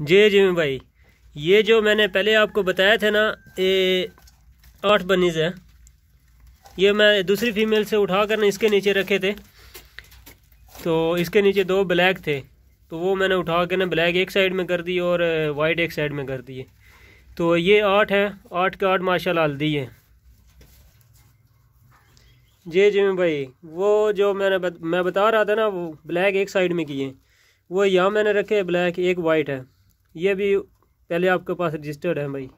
जी जी भाई ये जो मैंने पहले आपको बताया था ना ये आठ बनीज़ है ये मैं दूसरी फीमेल से उठा कर ना इसके नीचे रखे थे तो इसके नीचे दो ब्लैक थे तो वो मैंने उठा कर ना ब्लैक एक साइड में कर दी और वाइट एक साइड में कर दिए तो ये आठ है आठ के आठ माशाल्लाह हल्दी है जी जी भाई वो जो मैंने बत, मैं बता रहा था ना वो ब्लैक एक साइड में किए वो यहाँ मैंने रखे ब्लैक एक वाइट है ये भी पहले आपके पास रजिस्टर्ड है भाई